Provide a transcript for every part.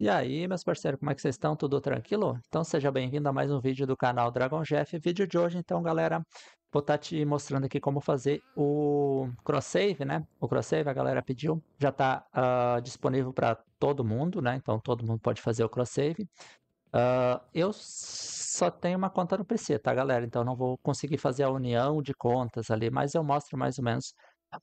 E aí, meus parceiros, como é que vocês estão? Tudo tranquilo? Então seja bem-vindo a mais um vídeo do canal Dragon Jeff. Vídeo de hoje, então, galera, vou estar tá te mostrando aqui como fazer o cross-save, né? O cross-save a galera pediu, já está uh, ah, disponível para todo mundo, né? Então todo mundo pode fazer o cross-save. Uh, eu só tenho uma conta no PC, tá, galera? Então não vou conseguir fazer a união de contas ali, mas eu mostro mais ou menos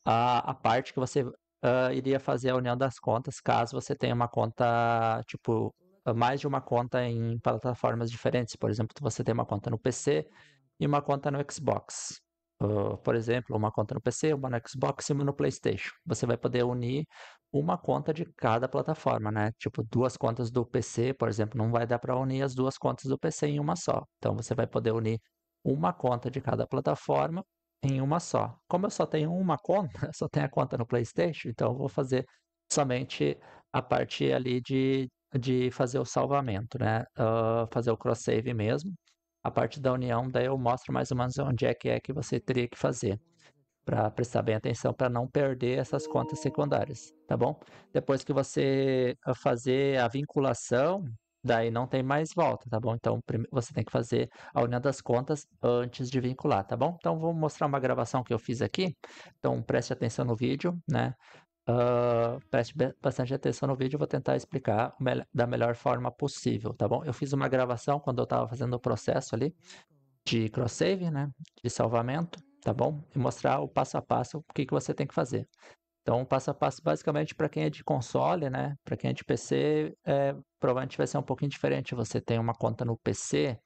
a, a parte que você uh, iria fazer a união das contas, caso você tenha uma conta, tipo, mais de uma conta em plataformas diferentes. Por exemplo, você tem uma conta no PC e uma conta no Xbox. Uh, por exemplo, uma conta no PC, uma no Xbox e uma no PlayStation. Você vai poder unir uma conta de cada plataforma, né? Tipo, duas contas do PC, por exemplo, não vai dar para unir as duas contas do PC em uma só. Então, você vai poder unir uma conta de cada plataforma em uma só. Como eu só tenho uma conta, só tenho a conta no PlayStation, então eu vou fazer somente a parte ali de, de fazer o salvamento, né? Uh, fazer o cross-save mesmo. A parte da união, daí eu mostro mais ou menos onde é que é que você teria que fazer para prestar bem atenção para não perder essas contas secundárias, tá bom? Depois que você fazer a vinculação Daí não tem mais volta, tá bom? Então você tem que fazer a união das contas antes de vincular, tá bom? Então vou mostrar uma gravação que eu fiz aqui. Então preste atenção no vídeo, né? Uh, preste bastante atenção no vídeo, vou tentar explicar da melhor forma possível, tá bom? Eu fiz uma gravação quando eu estava fazendo o processo ali de cross-save, né? De salvamento, tá bom? E mostrar o passo a passo o que, que você tem que fazer. Então, passo a passo, basicamente, para quem é de console, né? Para quem é de PC, é, provavelmente vai ser um pouquinho diferente. Você tem uma conta no PC,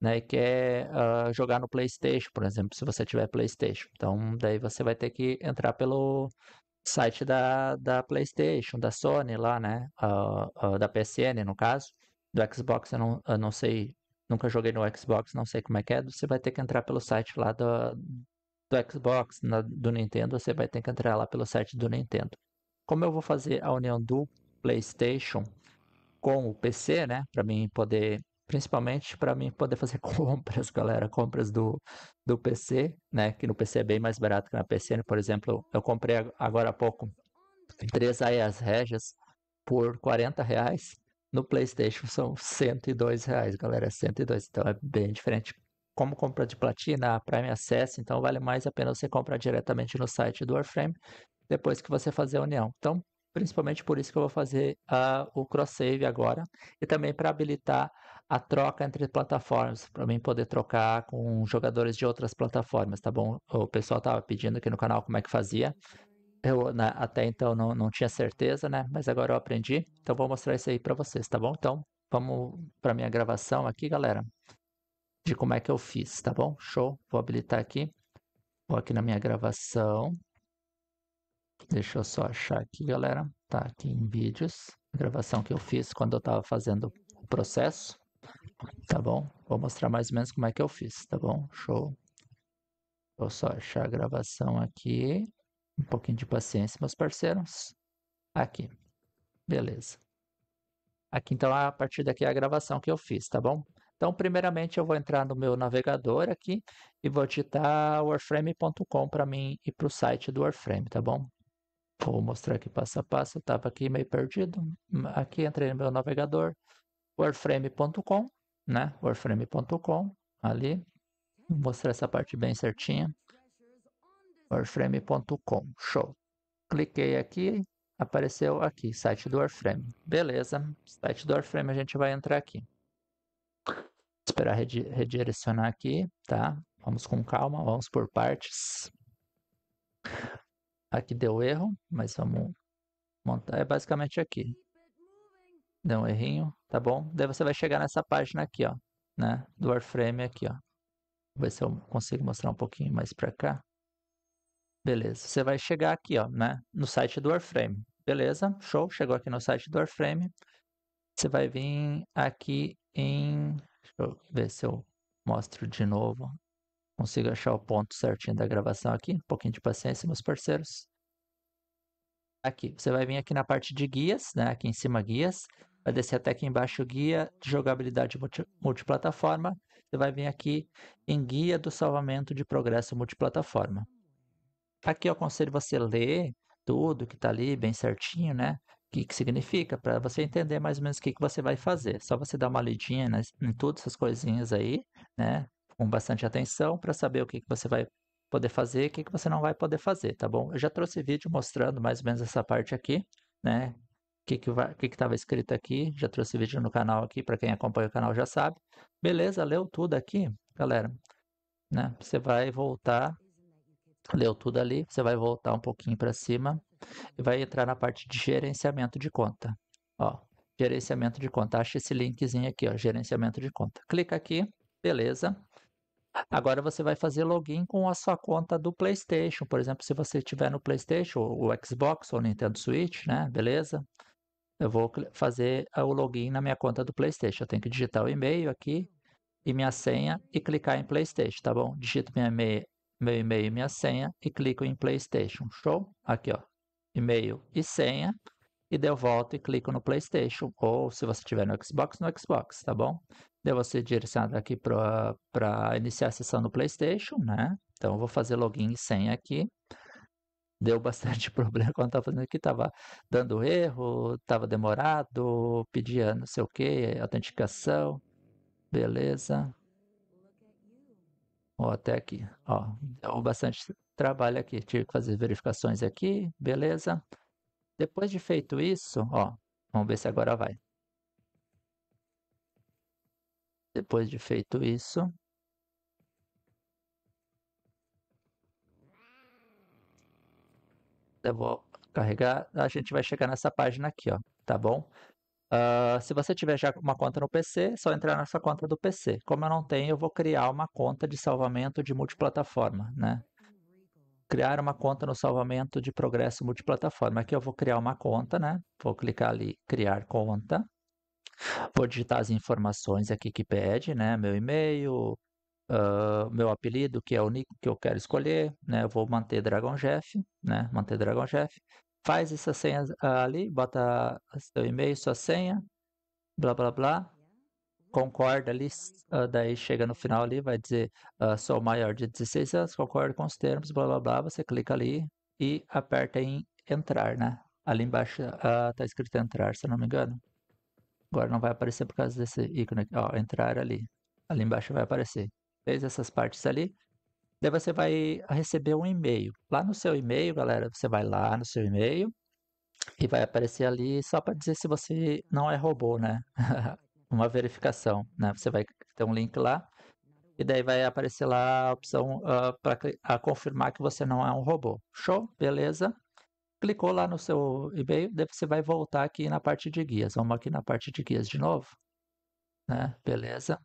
né? E quer uh, jogar no PlayStation, por exemplo, se você tiver PlayStation. Então, daí você vai ter que entrar pelo site da, da PlayStation, da Sony lá, né? Uh, uh, da PSN, no caso. Do Xbox, eu não, eu não sei. Nunca joguei no Xbox, não sei como é que é. Você vai ter que entrar pelo site lá do, do Xbox, na, do Nintendo, você vai ter que entrar lá pelo site do Nintendo. Como eu vou fazer a união do PlayStation com o PC, né? Para mim poder, principalmente para mim poder fazer compras, galera, compras do, do PC, né? Que no PC é bem mais barato que na PCN, né, por exemplo. Eu comprei agora há pouco três aias régias por 40 reais. No PlayStation são 102 reais, galera, 102. Então é bem diferente como compra de platina, Prime Access, então vale mais a pena você comprar diretamente no site do Warframe depois que você fazer a união. Então, principalmente por isso que eu vou fazer uh, o cross-save agora e também para habilitar a troca entre plataformas, para mim poder trocar com jogadores de outras plataformas, tá bom? O pessoal estava pedindo aqui no canal como é que fazia. Eu né, até então não, não tinha certeza, né? Mas agora eu aprendi, então vou mostrar isso aí para vocês, tá bom? Então, vamos para minha gravação aqui, galera de como é que eu fiz, tá bom? Show. Vou habilitar aqui. Vou aqui na minha gravação. Deixa eu só achar aqui, galera. Tá aqui em vídeos. Gravação que eu fiz quando eu tava fazendo o processo. Tá bom? Vou mostrar mais ou menos como é que eu fiz, tá bom? Show. Vou só achar a gravação aqui. Um pouquinho de paciência, meus parceiros. Aqui. Beleza. Aqui, então, é a partir daqui é a gravação que eu fiz, tá bom? Então, primeiramente, eu vou entrar no meu navegador aqui e vou digitar warframe.com para mim e para o site do Warframe, tá bom? Vou mostrar aqui passo a passo, eu estava aqui meio perdido. Hum, aqui entrei no meu navegador, warframe.com, né? warframe.com, ali. Vou mostrar essa parte bem certinha. warframe.com, show. Cliquei aqui, apareceu aqui, site do Warframe. Beleza, site do Warframe a gente vai entrar aqui esperar redirecionar aqui, tá? Vamos com calma, vamos por partes. Aqui deu erro, mas vamos montar. É basicamente aqui. Deu um errinho, tá bom? Daí você vai chegar nessa página aqui, ó, né? Do Warframe aqui, ó. Vou ver se eu consigo mostrar um pouquinho mais pra cá. Beleza, você vai chegar aqui, ó, né? No site do Warframe. Beleza, show, chegou aqui no site do Warframe. Você vai vir aqui em Deixa eu ver se eu mostro de novo. Consigo achar o ponto certinho da gravação aqui. Um pouquinho de paciência, meus parceiros. Aqui, você vai vir aqui na parte de guias, né? Aqui em cima, guias. Vai descer até aqui embaixo, guia de jogabilidade multi multiplataforma. Você vai vir aqui em guia do salvamento de progresso multiplataforma. Aqui eu aconselho você ler tudo que está ali bem certinho, né? que, que significa, para você entender mais ou menos o que, que você vai fazer. Só você dar uma lidinha nas em todas essas coisinhas aí, né? Com bastante atenção para saber o que, que você vai poder fazer e o que, que você não vai poder fazer, tá bom? Eu já trouxe vídeo mostrando mais ou menos essa parte aqui, né? O que estava que que escrito aqui, já trouxe vídeo no canal aqui, para quem acompanha o canal já sabe. Beleza, leu tudo aqui, galera. Né? Você vai voltar, leu tudo ali, você vai voltar um pouquinho para cima, e vai entrar na parte de gerenciamento de conta. Ó, gerenciamento de conta. Acha esse linkzinho aqui, ó, gerenciamento de conta. Clica aqui, beleza. Agora você vai fazer login com a sua conta do PlayStation. Por exemplo, se você tiver no PlayStation, ou Xbox, ou Nintendo Switch, né? Beleza? Eu vou fazer o login na minha conta do PlayStation. Eu tenho que digitar o e-mail aqui e minha senha e clicar em PlayStation, tá bom? Digito minha e meu e-mail e minha senha e clico em PlayStation. Show? Aqui, ó e-mail e senha e deu volta e clico no PlayStation ou se você tiver no Xbox, no Xbox, tá bom? deu você direcionado aqui para iniciar a sessão no PlayStation, né? Então eu vou fazer login e senha aqui. Deu bastante problema quando estava fazendo aqui, estava dando erro, estava demorado, pedia não sei o que, autenticação, beleza. ou até aqui, ó, deu bastante trabalho aqui. Tive que fazer verificações aqui, beleza. Depois de feito isso, ó, vamos ver se agora vai. Depois de feito isso, eu vou carregar, a gente vai chegar nessa página aqui, ó, tá bom? Uh, se você tiver já uma conta no PC, é só entrar nessa conta do PC. Como eu não tenho, eu vou criar uma conta de salvamento de multiplataforma, né? criar uma conta no salvamento de progresso multiplataforma. Aqui eu vou criar uma conta, né? Vou clicar ali, criar conta. Vou digitar as informações aqui que pede, né? Meu e-mail, uh, meu apelido, que é o único que eu quero escolher, né? Eu vou manter Dragon Jeff, né? Manter Dragon Jeff. Faz essa senha ali, bota seu e-mail, sua senha, blá blá blá concorda ali, uh, daí chega no final ali, vai dizer uh, sou maior de 16 anos, concordo com os termos, blá blá blá, você clica ali e aperta em entrar, né? Ali embaixo uh, tá escrito entrar, se não me engano. Agora não vai aparecer por causa desse ícone aqui, ó, entrar ali. Ali embaixo vai aparecer. Fez essas partes ali. Daí você vai receber um e-mail. Lá no seu e-mail, galera, você vai lá no seu e-mail e vai aparecer ali só para dizer se você não é robô, né? uma verificação, né? Você vai ter um link lá e daí vai aparecer lá a opção uh, ah, para confirmar que você não é um robô. Show, beleza? Clicou lá no seu e-mail, daí você vai voltar aqui na parte de guias. Vamos aqui na parte de guias de novo, né? Beleza?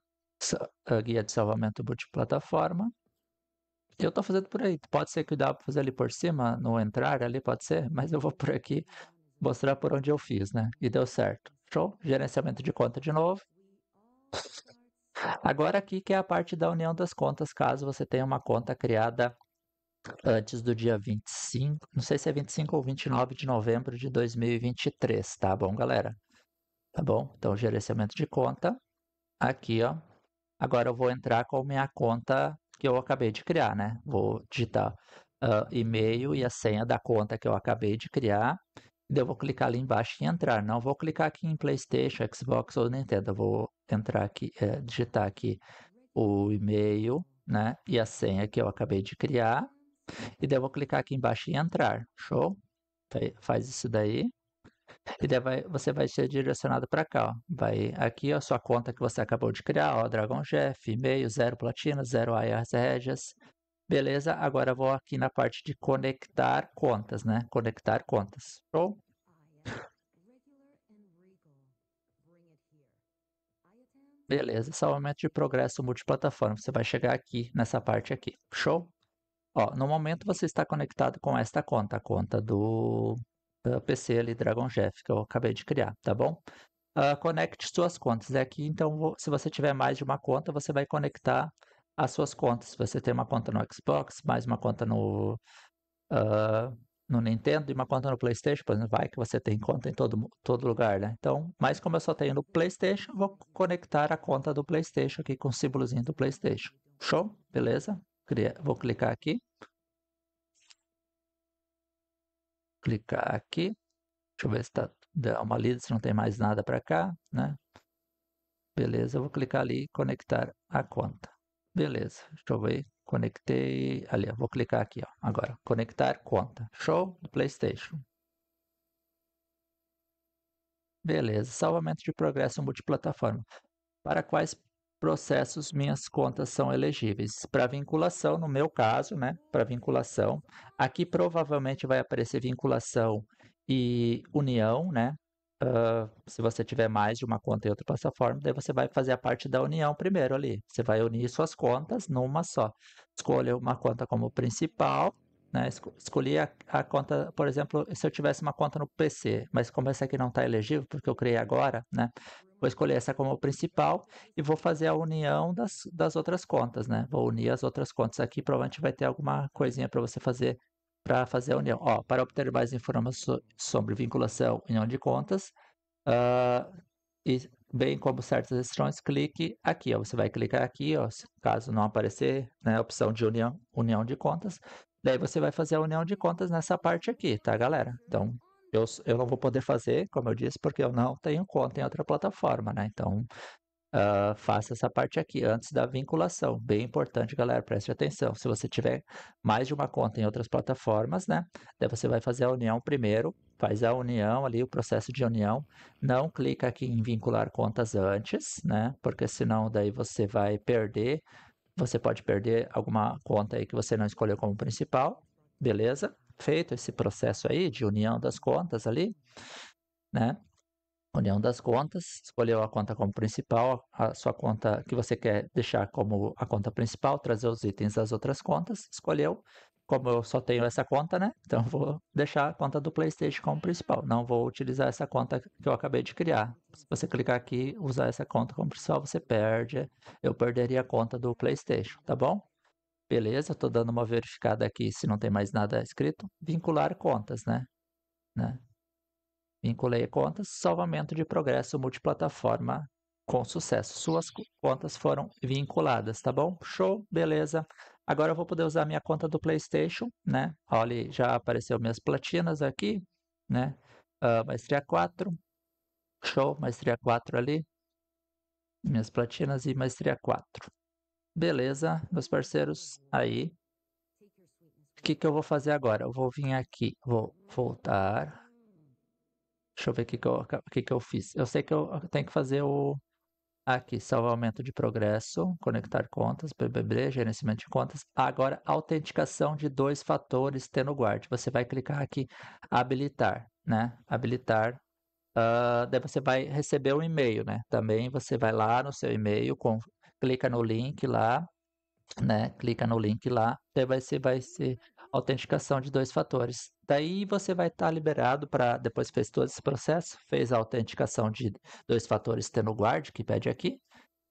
Ah, guia de salvamento multiplataforma. Eu estou fazendo por aí. Pode ser que dá para fazer ali por cima, no entrar ali, pode ser, mas eu vou por aqui mostrar por onde eu fiz, né? E deu certo. Show? Gerenciamento de conta de novo. Agora aqui que é a parte da união das contas, caso você tenha uma conta criada antes do dia 25, não sei se é 25 ou 29 de novembro de 2023, tá bom, galera? Tá bom? Então, gerenciamento de conta, aqui, ó. Agora eu vou entrar com minha conta que eu acabei de criar, né? Vou digitar uh, e-mail e a senha da conta que eu acabei de criar eu vou clicar ali embaixo em entrar. Não vou clicar aqui em PlayStation, Xbox ou Nintendo. Eu vou entrar aqui, é, digitar aqui o e-mail, né? E a senha que eu acabei de criar. E daí eu vou clicar aqui embaixo em entrar. Show? Tá faz isso daí. E daí vai, você vai ser direcionado para cá. Ó. Vai aqui a sua conta que você acabou de criar, ó, Dragon Jeff, e-mail, zero platina, zero IRs Regis, Beleza, agora vou aqui na parte de conectar contas, né? Conectar contas. Show? Beleza, salvamento de progresso multiplataforma. Você vai chegar aqui, nessa parte aqui. Show? Ó, no momento você está conectado com esta conta, a conta do PC ali, Dragon Jeff, que eu acabei de criar, tá bom? Uh, conecte suas contas. É aqui, então, se você tiver mais de uma conta, você vai conectar as suas contas. Você tem uma conta no Xbox, mais uma conta no, uh, no Nintendo e uma conta no PlayStation, por exemplo, vai que você tem conta em todo, todo lugar, né? Então, mas como eu só tenho no PlayStation, vou conectar a conta do PlayStation aqui com o símbolozinho do PlayStation. Show? Beleza? vou clicar aqui. Clicar aqui. Deixa eu ver se tá, dá uma lida, se não tem mais nada para cá, né? Beleza, eu vou clicar ali e conectar a conta. Beleza, deixa eu ver. Conectei. Ali, ó, vou clicar aqui, ó. Agora, conectar conta. Show do PlayStation. Beleza, salvamento de progresso multiplataforma. Para quais processos minhas contas são elegíveis? Para vinculação, no meu caso, né? Para vinculação. Aqui provavelmente vai aparecer vinculação e união, né? Uh, se você tiver mais de uma conta em outra plataforma, daí você vai fazer a parte da união primeiro ali. Você vai unir suas contas numa só. Escolha uma conta como principal, né? Escolhi a, a conta, por exemplo, se eu tivesse uma conta no PC, mas como essa aqui não está elegível, porque eu criei agora, né? Vou escolher essa como principal e vou fazer a união das, das outras contas, né? Vou unir as outras contas aqui, provavelmente vai ter alguma coisinha para você fazer para fazer a união. Ó, para obter mais informações sobre vinculação e união de contas, uh, e bem como certas restrições, clique aqui. Ó. Você vai clicar aqui, ó, caso não aparecer né, a opção de união, união de contas. Daí você vai fazer a união de contas nessa parte aqui, tá, galera? Então, eu, eu não vou poder fazer, como eu disse, porque eu não tenho conta em outra plataforma, né? Então, uh, faça essa parte aqui antes da vinculação. Bem importante, galera, preste atenção. Se você tiver mais de uma conta em outras plataformas, né? Daí você vai fazer a união primeiro, faz a união ali, o processo de união. Não clica aqui em vincular contas antes, né? Porque senão daí você vai perder. Você pode perder alguma conta aí que você não escolheu como principal, beleza? Feito esse processo aí de união das contas ali, né? união das contas, escolheu a conta como principal, a sua conta que você quer deixar como a conta principal, trazer os itens das outras contas, escolheu. Como eu só tenho essa conta, né? Então vou deixar a conta do PlayStation como principal. Não vou utilizar essa conta que eu acabei de criar. Se você clicar aqui, usar essa conta como principal, você perde. Eu perderia a conta do PlayStation, tá bom? Beleza, estou dando uma verificada aqui se não tem mais nada escrito. Vincular contas, né? né? Vinculei contas, salvamento de progresso multiplataforma com sucesso. Suas contas foram vinculadas, tá bom? Show, beleza. Agora eu vou poder usar minha conta do PlayStation, né? Olha, já apareceu minhas platinas aqui, né? Uh, maestria 4. Show, maestria 4 ali. Minhas platinas e maestria 4. Beleza, meus parceiros, aí. O que, que eu vou fazer agora? Eu vou vir aqui, vou voltar Deixa eu ver o que, que, eu, que, que eu fiz. Eu sei que eu tenho que fazer o. Aqui, salvar aumento de progresso, conectar contas, BBB, gerenciamento de contas. Agora, autenticação de dois fatores guarde. Você vai clicar aqui, habilitar, né? Habilitar. Uh, daí você vai receber um e-mail, né? Também você vai lá no seu e-mail, com, clica no link lá, né? Clica no link lá, daí você vai ser autenticação de dois fatores. Daí você vai estar tá liberado para, depois fez todo esse processo, fez a autenticação de dois fatores TenuGuard, que pede aqui,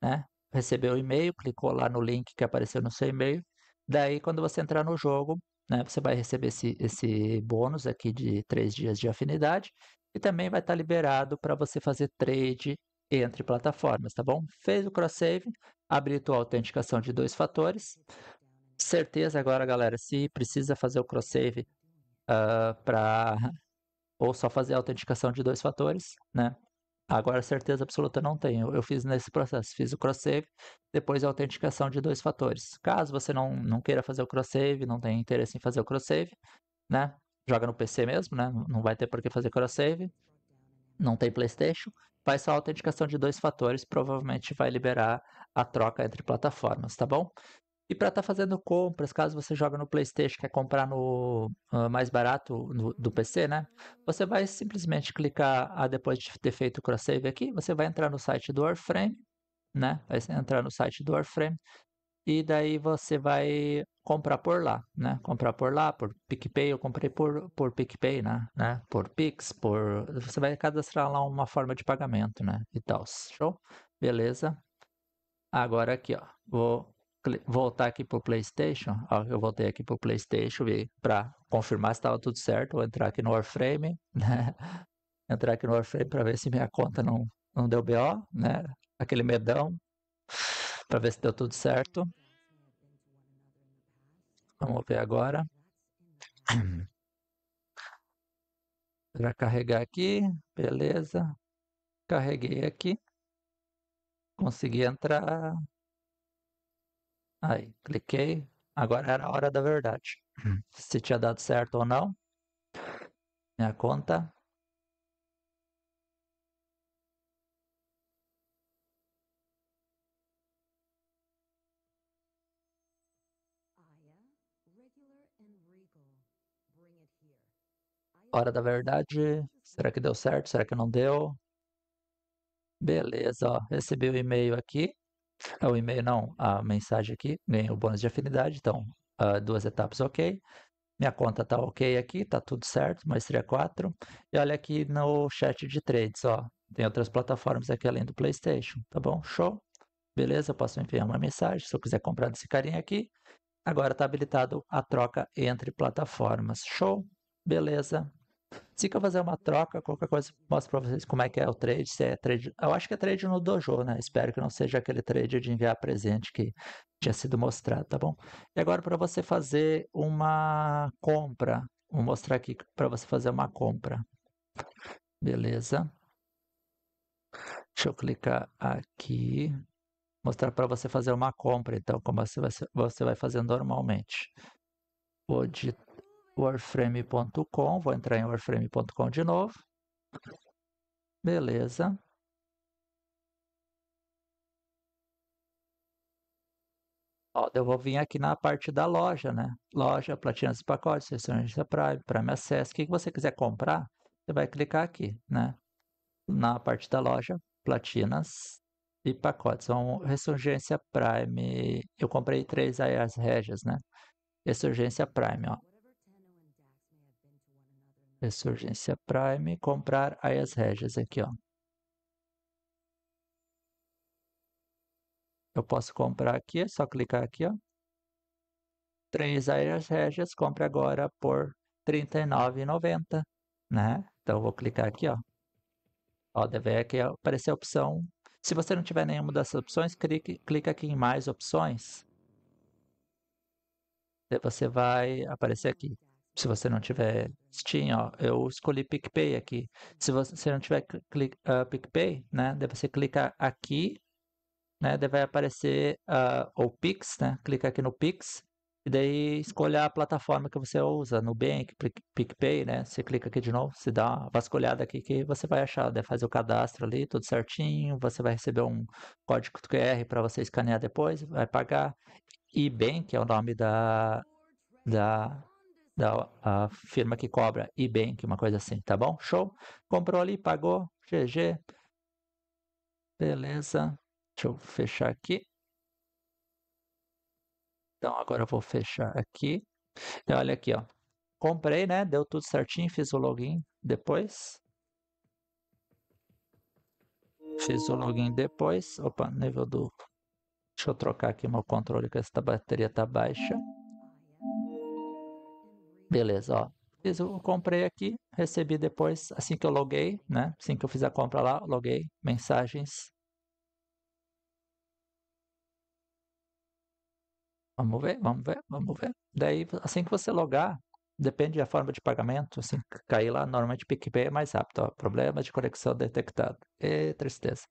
né? recebeu o e-mail, clicou lá no link que apareceu no seu e-mail. Daí, quando você entrar no jogo, né, você vai receber esse, esse bônus aqui de três dias de afinidade e também vai estar tá liberado para você fazer trade entre plataformas, tá bom? Fez o cross-save, habilitou a autenticação de dois fatores, certeza agora, galera, se precisa fazer o cross save uh, ah, para ou só fazer a autenticação de dois fatores, né? Agora certeza absoluta não tenho. Eu fiz nesse processo, fiz o cross save, depois a autenticação de dois fatores. Caso você não, não queira fazer o cross save, não tenha interesse em fazer o cross save, né? Joga no PC mesmo, né? Não vai ter por que fazer cross save. Não tem PlayStation. Faz só a autenticação de dois fatores, provavelmente vai liberar a troca entre plataformas, tá bom? E para estar tá fazendo compras, caso você joga no PlayStation, quer comprar no uh, mais barato no, do PC, né? Você vai simplesmente clicar, ah, depois de ter feito o cross save aqui, você vai entrar no site do Warframe, né? Vai entrar no site do Warframe e daí você vai comprar por lá, né? Comprar por lá, por PicPay, eu comprei por, por PicPay, né? né? Por Pix, por... Você vai cadastrar lá uma forma de pagamento, né? E tal, show? Beleza? Agora aqui, ó, vou voltar aqui para o PlayStation, ó, eu voltei aqui para o PlayStation para confirmar se estava tudo certo. Vou entrar aqui no Warframe, né? entrar aqui no Warframe para ver se minha conta não, não deu BO, né? Aquele medão, para ver se deu tudo certo. Vamos ver agora. Para carregar aqui, beleza. Carreguei aqui. Consegui entrar. Aí, cliquei. Agora era a hora da verdade. Hum. Se tinha dado certo ou não. Minha conta. Hora da verdade. Será que deu certo? Será que não deu? Beleza, ó. Recebi o e-mail aqui. Ah, o e-mail não, a mensagem aqui, ganhei o bônus de afinidade, então uh, duas etapas ok. Minha conta tá ok aqui, tá tudo certo, maestria 4. E olha aqui no chat de trades, ó. Tem outras plataformas aqui além do PlayStation, tá bom? Show. Beleza, posso enviar uma mensagem se eu quiser comprar desse carinha aqui. Agora está habilitado a troca entre plataformas. Show. Beleza. Se que eu fazer uma troca, qualquer coisa, mostro para vocês como é que é o trade, se é trade. Eu acho que é trade no dojo, né? Espero que não seja aquele trade de enviar presente que tinha sido mostrado, tá bom? E agora para você fazer uma compra, vou mostrar aqui para você fazer uma compra. Beleza? Deixa eu clicar aqui. Mostrar para você fazer uma compra, então, como você vai, fazer normalmente. Vou digitar warframe.com, vou entrar em warframe.com de novo. Beleza. Ó, eu vou vir aqui na parte da loja, né? Loja, platinas e pacotes, Ressurgência da Prime, Prime Access, o que você quiser comprar, você vai clicar aqui, né? Na parte da loja, platinas e pacotes. Então, Ressurgência Prime, eu comprei três aí as regias, né? Ressurgência Prime, ó. Ressurgência Prime, comprar Aias Regias aqui, ó. Eu posso comprar aqui, é só clicar aqui, ó. Três Aias Regias, compre agora por R$ 39,90, né? Então, vou clicar aqui, ó. Ó, deve aqui aparecer a opção. Se você não tiver nenhuma dessas opções, clique, clica aqui em mais opções. Você vai aparecer aqui, se você não tiver Steam, ó, eu escolhi PicPay aqui. Se você não tiver click, uh, ah, PicPay, né, deve você clica aqui, né, deve vai aparecer uh, o Pix, né, clica aqui no Pix, e daí escolha a plataforma que você usa, Nubank, PicPay, né, você clica aqui de novo, você dá uma vasculhada aqui que você vai achar, deve fazer o cadastro ali, tudo certinho, você vai receber um código QR para você escanear depois, vai pagar, e Bank que é o nome da, da da a firma que cobra, e que é uma coisa assim, tá bom? Show? Comprou ali, pagou, GG. Beleza. Deixa eu fechar aqui. Então agora eu vou fechar aqui. E olha aqui, ó. Comprei, né? Deu tudo certinho, fiz o login depois. Fiz o login depois. Opa, nível do. Deixa eu trocar aqui meu controle, que essa bateria tá baixa. Beleza, ó. Fiz, eu comprei aqui, recebi depois, assim que eu loguei, né? Assim que eu fiz a compra lá, loguei, mensagens. Vamos ver, vamos ver, vamos ver. Daí, assim que você logar, depende da forma de pagamento, assim que cair lá, normalmente PicPay é mais rápido, ó. Problema de conexão detectado. E tristeza,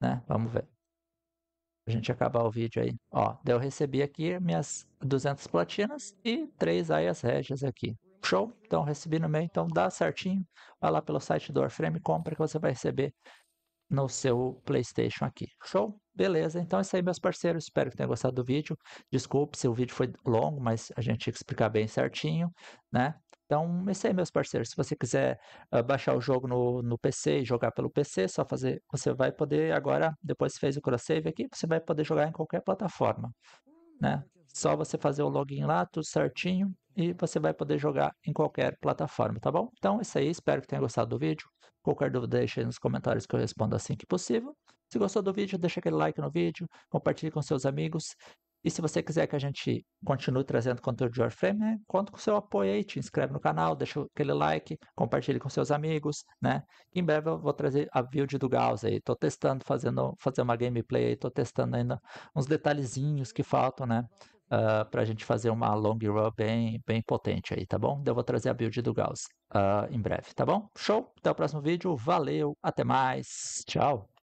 né? Vamos ver a gente acabar o vídeo aí. Ó, eu recebi aqui minhas 200 platinas e 3 aias régias aqui. Show? Então recebi no meio, então dá certinho. Vai lá pelo site do Warframe, compra que você vai receber no seu PlayStation aqui. Show? Beleza, então é isso aí, meus parceiros. Espero que tenham gostado do vídeo. Desculpe se o vídeo foi longo, mas a gente tinha que explicar bem certinho, né? Então, é isso aí, meus parceiros. Se você quiser uh, baixar o jogo no, no PC e jogar pelo PC, é só fazer. Você vai poder agora, depois que fez o cross-save aqui, você vai poder jogar em qualquer plataforma, né? Só você fazer o login lá, tudo certinho e você vai poder jogar em qualquer plataforma, tá bom? Então é isso aí, espero que tenha gostado do vídeo. Qualquer dúvida deixe aí nos comentários que eu respondo assim que possível. Se gostou do vídeo, deixa aquele like no vídeo, compartilhe com seus amigos. E se você quiser que a gente continue trazendo conteúdo de Warframe, né, conta com o seu apoio aí, te inscreve no canal, deixa aquele like, compartilhe com seus amigos, né? Em breve eu vou trazer a build do Gauss aí, tô testando, fazendo, fazer uma gameplay aí, tô testando ainda uns detalhezinhos que faltam, né? uh, ah, para a gente fazer uma long run bem, bem potente aí, tá bom? Então, eu vou trazer a build do Gauss uh, em breve, tá bom? Show! Até o próximo vídeo, valeu, até mais, tchau!